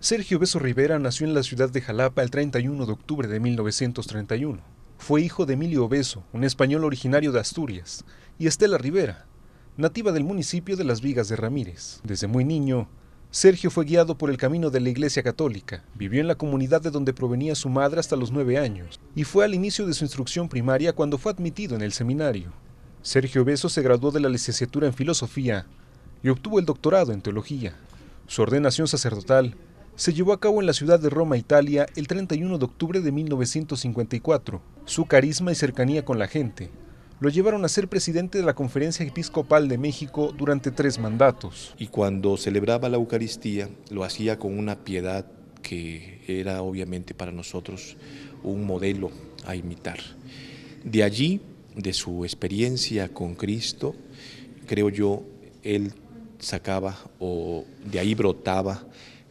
Sergio Beso Rivera nació en la ciudad de Jalapa el 31 de octubre de 1931. Fue hijo de Emilio Beso, un español originario de Asturias, y Estela Rivera, nativa del municipio de Las Vigas de Ramírez. Desde muy niño, Sergio fue guiado por el camino de la Iglesia Católica, vivió en la comunidad de donde provenía su madre hasta los nueve años, y fue al inicio de su instrucción primaria cuando fue admitido en el seminario. Sergio Beso se graduó de la licenciatura en Filosofía y obtuvo el doctorado en Teología. Su ordenación sacerdotal se llevó a cabo en la ciudad de Roma, Italia, el 31 de octubre de 1954. Su carisma y cercanía con la gente lo llevaron a ser presidente de la Conferencia Episcopal de México durante tres mandatos. Y cuando celebraba la Eucaristía, lo hacía con una piedad que era obviamente para nosotros un modelo a imitar. De allí, de su experiencia con Cristo, creo yo, él sacaba o de ahí brotaba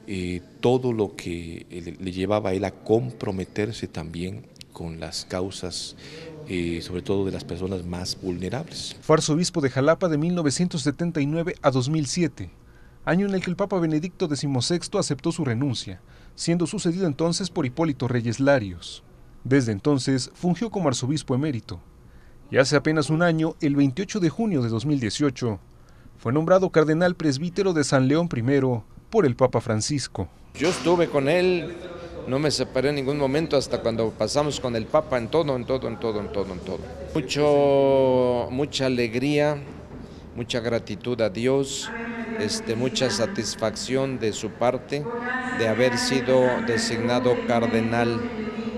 eh, todo lo que eh, le llevaba a él a comprometerse también con las causas eh, sobre todo de las personas más vulnerables. Fue arzobispo de Jalapa de 1979 a 2007, año en el que el Papa Benedicto XVI aceptó su renuncia, siendo sucedido entonces por Hipólito Reyes Larios. Desde entonces fungió como arzobispo emérito, y hace apenas un año, el 28 de junio de 2018, fue nombrado cardenal presbítero de San León I por el Papa Francisco. Yo estuve con él, no me separé en ningún momento hasta cuando pasamos con el Papa en todo, en todo, en todo, en todo, en todo. Mucho, mucha alegría, mucha gratitud a Dios, este, mucha satisfacción de su parte de haber sido designado cardenal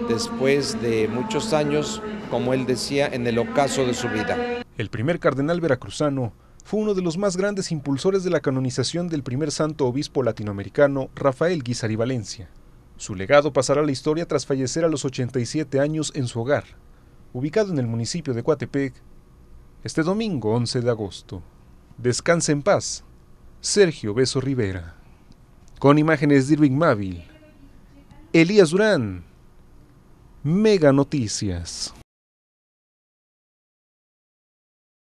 después de muchos años, como él decía, en el ocaso de su vida. El primer cardenal veracruzano fue uno de los más grandes impulsores de la canonización del primer santo obispo latinoamericano, Rafael Guisari Valencia. Su legado pasará a la historia tras fallecer a los 87 años en su hogar, ubicado en el municipio de Coatepec, este domingo 11 de agosto. Descansa en paz, Sergio Beso Rivera. Con imágenes de Irving Mávil, Elías Durán, Mega Noticias.